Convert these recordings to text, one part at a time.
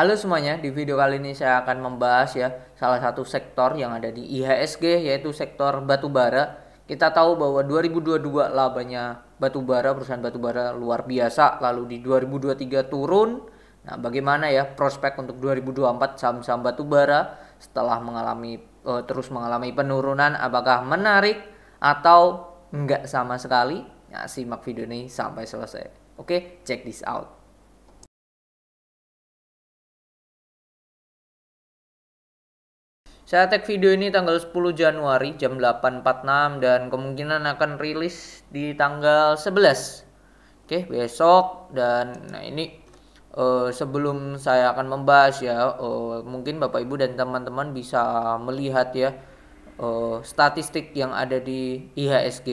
Halo semuanya, di video kali ini saya akan membahas ya salah satu sektor yang ada di IHSG yaitu sektor batubara. Kita tahu bahwa 2022 labanya batubara, perusahaan batubara luar biasa, lalu di 2023 turun. Nah, bagaimana ya prospek untuk 2024 saham-saham batubara setelah mengalami eh, terus mengalami penurunan apakah menarik atau enggak sama sekali? Nah, simak video ini sampai selesai. Oke, check this out. Saya tag video ini tanggal 10 Januari jam 8.46 dan kemungkinan akan rilis di tanggal 11. Oke, besok dan nah ini uh, sebelum saya akan membahas ya, uh, mungkin Bapak Ibu dan teman-teman bisa melihat ya uh, statistik yang ada di IHSG.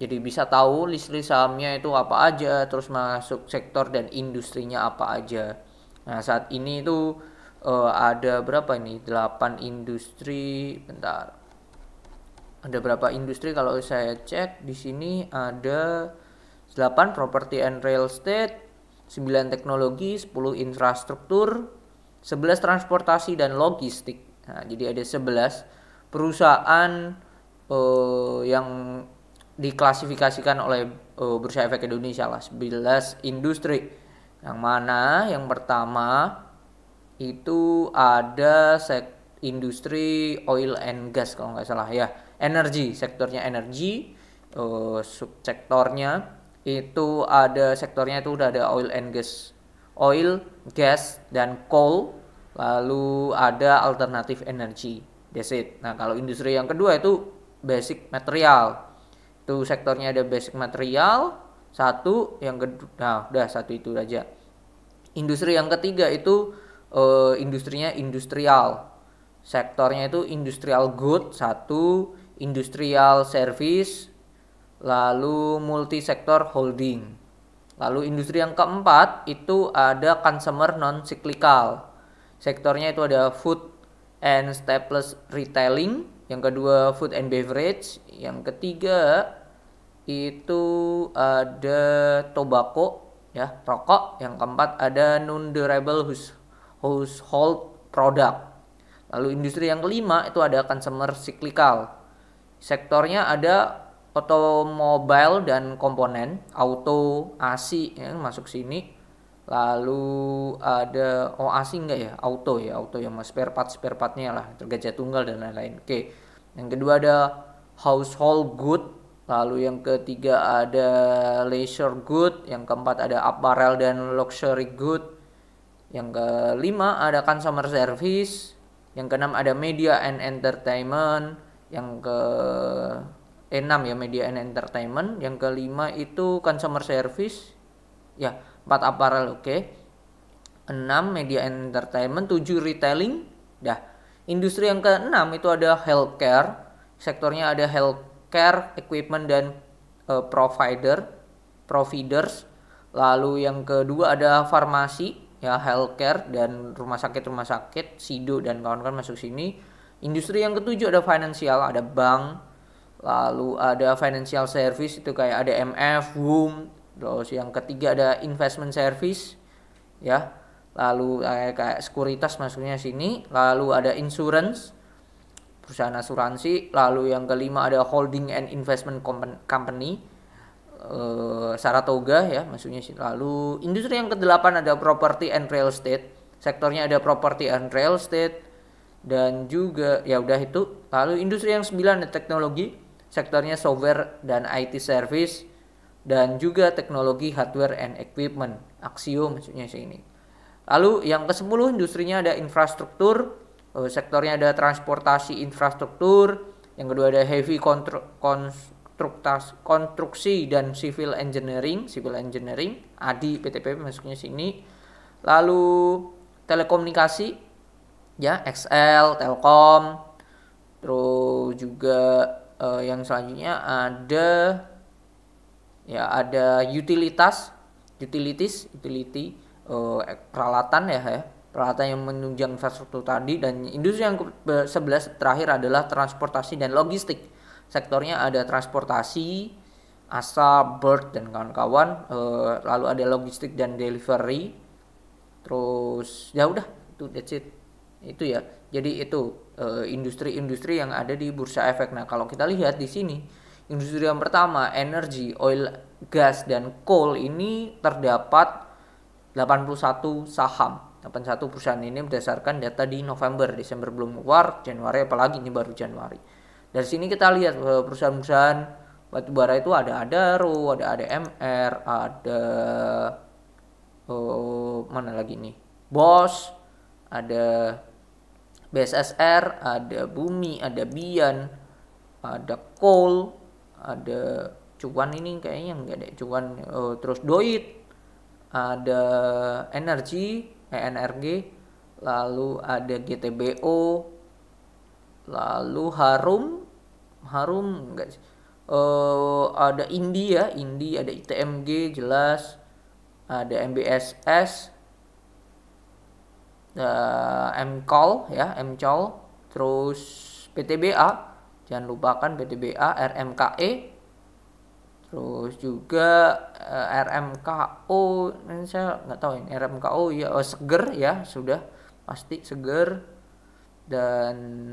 Jadi bisa tahu list-list sahamnya itu apa aja, terus masuk sektor dan industrinya apa aja. Nah, saat ini itu uh, ada berapa ini? 8 industri. Bentar. Ada berapa industri kalau saya cek di sini ada 8 property and real estate, 9 teknologi, 10 infrastruktur, 11 transportasi dan logistik. Nah, jadi ada 11 perusahaan uh, yang diklasifikasikan oleh uh, Bursa Efek Indonesia lah 11 industri. Yang mana yang pertama itu ada sek industri oil and gas kalau nggak salah ya energi sektornya energi uh, subsektornya itu ada sektornya itu udah ada oil and gas oil gas dan coal lalu ada alternatif energi that's it nah kalau industri yang kedua itu basic material itu sektornya ada basic material satu yang kedua nah udah satu itu aja industri yang ketiga itu uh, industrinya industrial. Sektornya itu industrial good satu, industrial service, lalu multi sektor holding. Lalu industri yang keempat itu ada consumer non cyclical. Sektornya itu ada food and staples retailing, yang kedua food and beverage, yang ketiga itu ada tobacco ya, rokok, yang keempat ada non durable household product. Lalu industri yang kelima itu ada consumer cyclical. Sektornya ada otomobil dan komponen, auto, AC yang masuk sini. Lalu ada oh AC enggak ya? Auto ya, auto yang spare part spare partnya lah, tergajah tunggal dan lain-lain. Oke. Yang kedua ada household good, lalu yang ketiga ada leisure good, yang keempat ada apparel dan luxury good, yang kelima ada consumer kan service, yang keenam ada media and entertainment, yang ke enam ya media and entertainment, yang kelima itu consumer kan service. Ya, empat aparel oke. Okay. Enam media and entertainment, tujuh retailing. Dah. Industri yang keenam itu ada healthcare. Sektornya ada healthcare, equipment dan uh, provider, providers. Lalu yang kedua ada farmasi, ya healthcare dan rumah sakit-rumah sakit, Sido dan kawan-kawan masuk sini. Industri yang ketujuh ada financial, ada bank, lalu ada financial service itu kayak ada MF, WUM, terus yang ketiga ada investment service, ya, lalu kayak, eh, kayak sekuritas masuknya sini, lalu ada insurance, perusahaan asuransi, lalu yang kelima ada holding and investment company, uh, Saratoga ya maksudnya sih lalu industri yang kedelapan ada property and real estate sektornya ada property and real estate dan juga ya udah itu lalu industri yang 9 ada teknologi sektornya software dan IT service dan juga teknologi hardware and equipment Axiom maksudnya sih ini lalu yang ke 10 industrinya ada infrastruktur eh, sektornya ada transportasi infrastruktur yang kedua ada heavy control, konstruksi dan civil engineering, civil engineering, ADI PTPP masuknya sini. Lalu telekomunikasi ya XL, Telkom. Terus juga eh, yang selanjutnya ada ya ada utilitas, utilities, utility eh, peralatan ya ya peralatan yang menunjang infrastruktur tadi dan industri yang ke-11 terakhir adalah transportasi dan logistik sektornya ada transportasi, asa, bird dan kawan-kawan, e, lalu ada logistik dan delivery. Terus ya udah, itu that's it. Itu ya. Jadi itu eh, industri-industri yang ada di bursa efek. Nah, kalau kita lihat di sini, industri yang pertama, energi, oil, gas dan coal ini terdapat 81 saham. 81 perusahaan ini berdasarkan data di November, Desember belum keluar, Januari apalagi ini baru Januari dari sini kita lihat perusahaan perusahaan-perusahaan batubara itu ada Adaro, ada ADMR, ada oh, mana lagi nih? Bos, ada BSSR, ada Bumi, ada Bian, ada Coal, ada Cuan ini kayaknya nggak ada Cuan, oh, terus Doit, ada Energi, ENRG, lalu ada GTBO, lalu Harum, harum enggak sih uh, ada Indi ya Indi ada ITMG jelas ada MBSS uh, nah, MCOL ya MCOL terus PTBA jangan lupakan PTBA RMKE terus juga uh, eh, RMKO ini saya nggak tahu ini RMKO ya oh, seger ya sudah pasti seger dan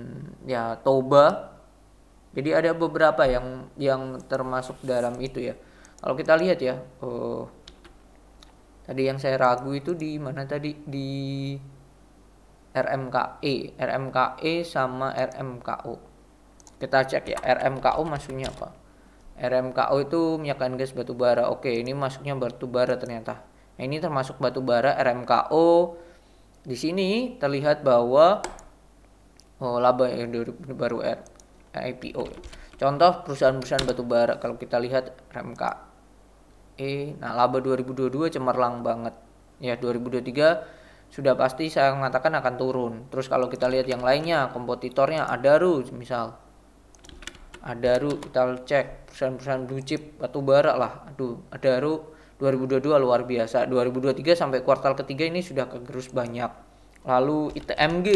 ya Toba jadi ada beberapa yang yang termasuk dalam itu ya. Kalau kita lihat ya, oh, tadi yang saya ragu itu di mana tadi di RMKE, RMKE sama RMKO. Kita cek ya, RMKO maksudnya apa? RMKO itu minyak dan gas batu bara. Oke, ini masuknya batu bara ternyata. Nah, ini termasuk batu bara RMKO. Di sini terlihat bahwa oh, laba yang baru R IPO. Contoh perusahaan-perusahaan batubara kalau kita lihat eh, nah laba 2022 cemerlang banget. Ya 2023 sudah pasti saya mengatakan akan turun. Terus kalau kita lihat yang lainnya, kompetitornya Adaru misal. Adaru kita cek perusahaan-perusahaan blue chip batubara lah. Aduh, Adaru 2022 luar biasa. 2023 sampai kuartal ketiga ini sudah kegerus banyak. Lalu ITMG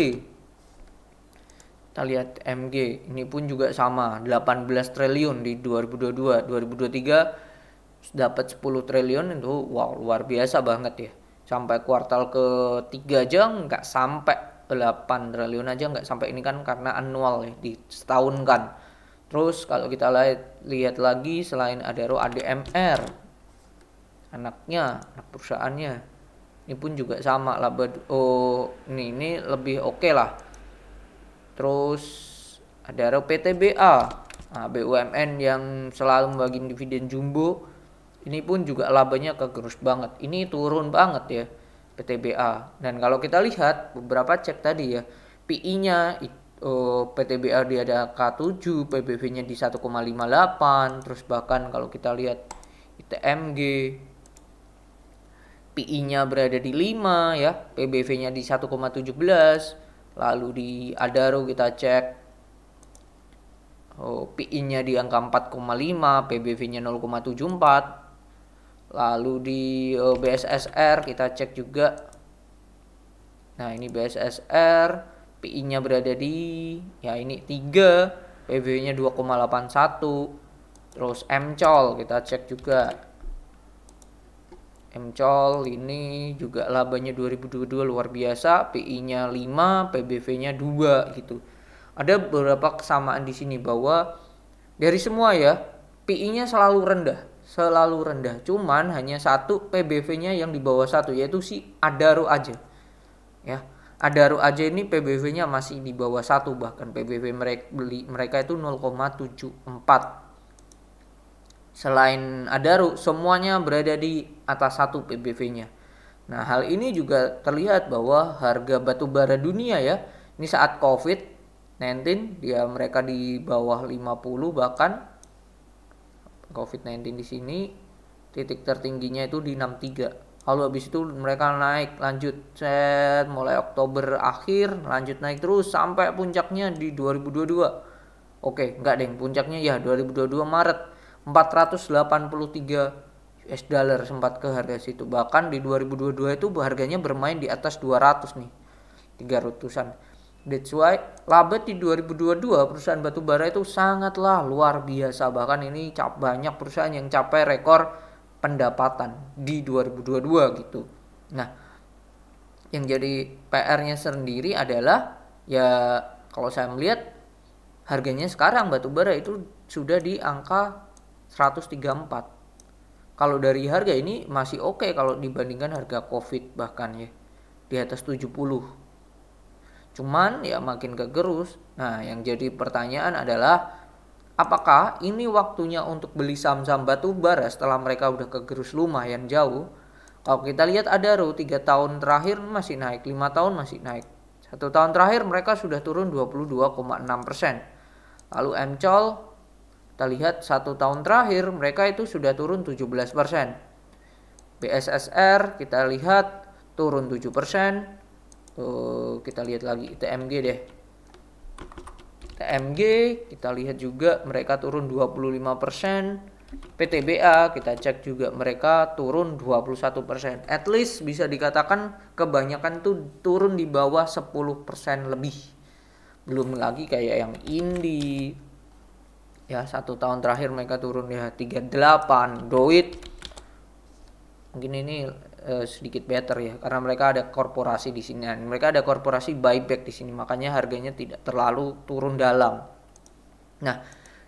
kita lihat MG ini pun juga sama 18 triliun di 2022 2023 dapat 10 triliun itu wow luar biasa banget ya sampai kuartal ke ketiga aja nggak sampai 8 triliun aja nggak sampai ini kan karena annual ya di setahun kan terus kalau kita lihat lihat lagi selain Adero ADMR anaknya anak perusahaannya ini pun juga sama laba oh ini ini lebih oke okay lah Terus ada RPTBA, nah, BUMN yang selalu membagi dividen jumbo. Ini pun juga labanya kegerus banget. Ini turun banget ya PTBA. Dan kalau kita lihat beberapa cek tadi ya, PI-nya oh, PTBA dia ada K7, pbv nya di 1,58, terus bahkan kalau kita lihat ITMG PI-nya berada di 5 ya, PBV-nya di 1,17, lalu di Adaro kita cek oh, PI-nya di angka 4,5, PBV-nya 0,74. Lalu di eh, BSSR kita cek juga. Nah, ini BSSR, PI-nya berada di ya ini 3, PBV-nya 2,81. Terus MCOL kita cek juga. Mcol ini juga labanya 2022 luar biasa, PI-nya 5, PBV-nya 2 gitu. Ada beberapa kesamaan di sini bahwa dari semua ya, PI-nya selalu rendah, selalu rendah. Cuman hanya satu PBV-nya yang di bawah satu yaitu si Adaro aja. Ya, Adaro aja ini PBV-nya masih di bawah satu bahkan PBV mereka beli mereka itu 0,74 selain Adaru semuanya berada di atas satu PBV-nya. Nah, hal ini juga terlihat bahwa harga batu bara dunia ya, ini saat COVID-19 dia mereka di bawah 50 bahkan COVID-19 di sini titik tertingginya itu di 63. Lalu habis itu mereka naik lanjut set mulai Oktober akhir lanjut naik terus sampai puncaknya di 2022. Oke, enggak deh puncaknya ya 2022 Maret 483 US dollar sempat ke harga situ. Bahkan di 2022 itu harganya bermain di atas 200 nih. 300-an. That's why Labet di 2022 perusahaan batubara itu sangatlah luar biasa bahkan ini cap banyak perusahaan yang capai rekor pendapatan di 2022 gitu. Nah, yang jadi PR-nya sendiri adalah ya kalau saya melihat harganya sekarang batubara itu sudah di angka 134. Kalau dari harga ini masih oke okay kalau dibandingkan harga Covid bahkan ya di atas 70. Cuman ya makin kegerus. Nah, yang jadi pertanyaan adalah apakah ini waktunya untuk beli saham-saham batu bara setelah mereka udah kegerus lumayan jauh? Kalau kita lihat ada row 3 tahun terakhir masih naik, 5 tahun masih naik. Satu tahun terakhir mereka sudah turun 22,6 persen. Lalu MCOL kita lihat satu tahun terakhir mereka itu sudah turun 17%. BSSR kita lihat turun 7%. Tuh, eh, kita lihat lagi TMG deh. TMG kita lihat juga mereka turun 25%. PTBA kita cek juga mereka turun 21%. At least bisa dikatakan kebanyakan tuh turun di bawah 10% lebih. Belum lagi kayak yang Indi, ya satu tahun terakhir mereka turun ya 38 Doit mungkin ini uh, sedikit better ya karena mereka ada korporasi di sini dan mereka ada korporasi buyback di sini makanya harganya tidak terlalu turun dalam nah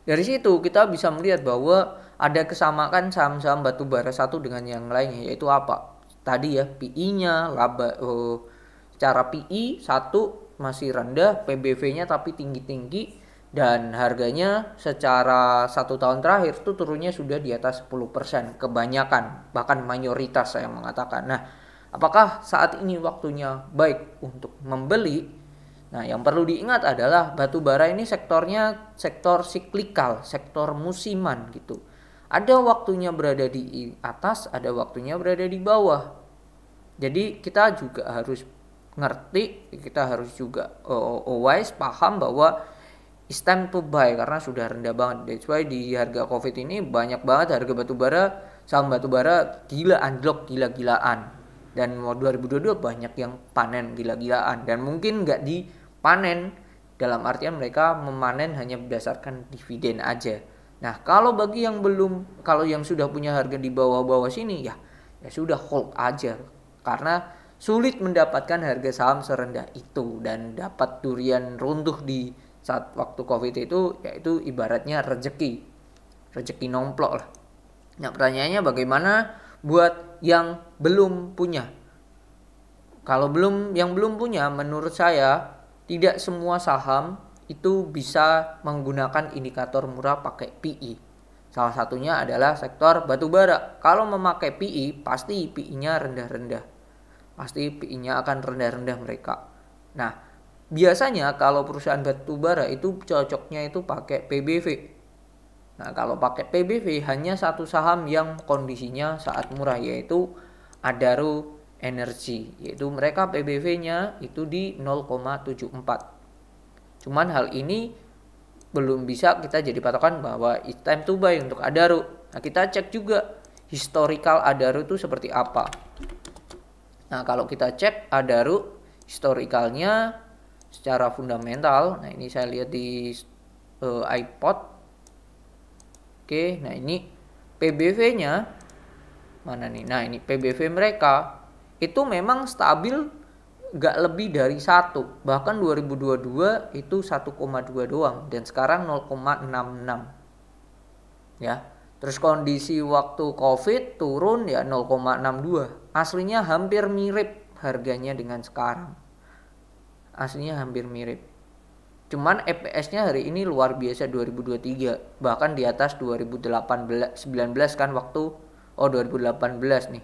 dari situ kita bisa melihat bahwa ada kesamaan saham-saham bara satu dengan yang lainnya yaitu apa tadi ya PI-nya laba uh, cara PI e satu masih rendah PBV-nya tapi tinggi-tinggi dan harganya secara satu tahun terakhir tuh turunnya sudah di atas 10% kebanyakan bahkan mayoritas saya mengatakan nah apakah saat ini waktunya baik untuk membeli nah yang perlu diingat adalah batu bara ini sektornya sektor siklikal sektor musiman gitu ada waktunya berada di atas ada waktunya berada di bawah jadi kita juga harus ngerti kita harus juga uh, always paham bahwa it's time to buy karena sudah rendah banget. That's why di harga COVID ini banyak banget harga batubara, saham batubara gila anjlok gila-gilaan. Dan mau 2022 banyak yang panen gila-gilaan dan mungkin nggak dipanen dalam artian mereka memanen hanya berdasarkan dividen aja. Nah, kalau bagi yang belum, kalau yang sudah punya harga di bawah-bawah sini ya ya sudah hold aja karena sulit mendapatkan harga saham serendah itu dan dapat durian runtuh di saat waktu covid itu yaitu ibaratnya rezeki rezeki nomplok lah nah pertanyaannya bagaimana buat yang belum punya kalau belum yang belum punya menurut saya tidak semua saham itu bisa menggunakan indikator murah pakai PI. E. Salah satunya adalah sektor batubara. Kalau memakai PI, e, pasti PI-nya rendah-rendah. Pasti PI-nya akan rendah-rendah mereka. Nah, biasanya kalau perusahaan batu bara itu cocoknya itu pakai PBV. Nah, kalau pakai PBV hanya satu saham yang kondisinya saat murah yaitu Adaro Energy, yaitu mereka PBV-nya itu di 0,74. Cuman hal ini belum bisa kita jadi patokan bahwa it's time to buy untuk Adaro. Nah, kita cek juga historical Adaro itu seperti apa. Nah, kalau kita cek Adaro historicalnya secara fundamental. Nah, ini saya lihat di uh, iPod. Oke, nah ini PBV-nya mana nih? Nah, ini PBV mereka itu memang stabil gak lebih dari satu bahkan 2022 itu 1,2 doang dan sekarang 0,66 ya terus kondisi waktu covid turun ya 0,62 aslinya hampir mirip harganya dengan sekarang aslinya hampir mirip. Cuman FPS-nya hari ini luar biasa 2023, bahkan di atas 2018 19 kan waktu oh 2018 nih.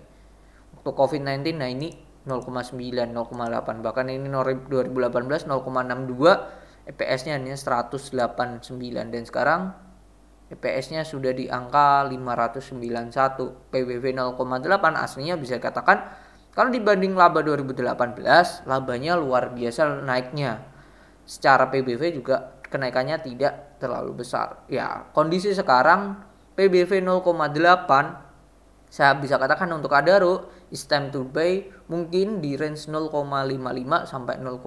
Waktu COVID-19 nah ini 0,9, 0,8 bahkan ini 2018 0,62 FPS-nya hanya 189 dan sekarang EPS-nya sudah di angka 591, Pwv 0,8 aslinya bisa katakan kalau dibanding laba 2018, labanya luar biasa naiknya. Secara PBV juga kenaikannya tidak terlalu besar. Ya, kondisi sekarang PBV 0,8 saya bisa katakan untuk Adaro is time to buy mungkin di range 0,55 sampai 0,6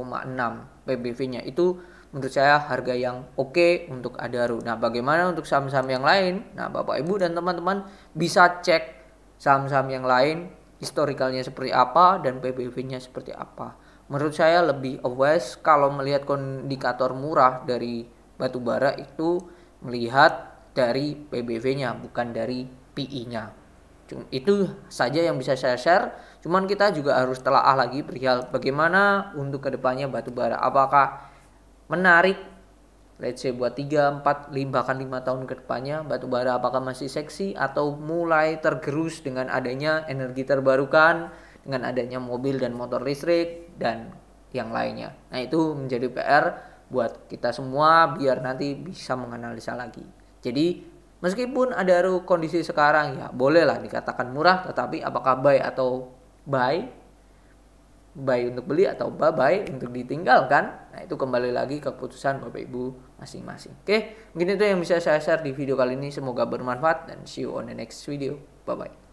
PBV-nya itu menurut saya harga yang oke okay untuk Adaro. Nah, bagaimana untuk saham-saham yang lain? Nah, Bapak Ibu dan teman-teman bisa cek saham-saham yang lain historikalnya seperti apa dan pbv nya seperti apa. Menurut saya lebih aware kalau melihat kondikator murah dari batu bara itu melihat dari PBV-nya bukan dari PI-nya. Itu saja yang bisa saya share. Cuman kita juga harus telaah lagi perihal bagaimana untuk kedepannya batu bara. Apakah menarik let's say buat 3, 4, 5, bahkan 5 tahun ke depannya batu bara apakah masih seksi atau mulai tergerus dengan adanya energi terbarukan, dengan adanya mobil dan motor listrik dan yang lainnya. Nah, itu menjadi PR buat kita semua biar nanti bisa menganalisa lagi. Jadi, meskipun ada kondisi sekarang ya bolehlah dikatakan murah, tetapi apakah buy atau buy buy untuk beli atau bye-bye untuk ditinggalkan. Nah, itu kembali lagi ke keputusan Bapak Ibu masing-masing. Oke, mungkin itu yang bisa saya share di video kali ini. Semoga bermanfaat dan see you on the next video. Bye-bye.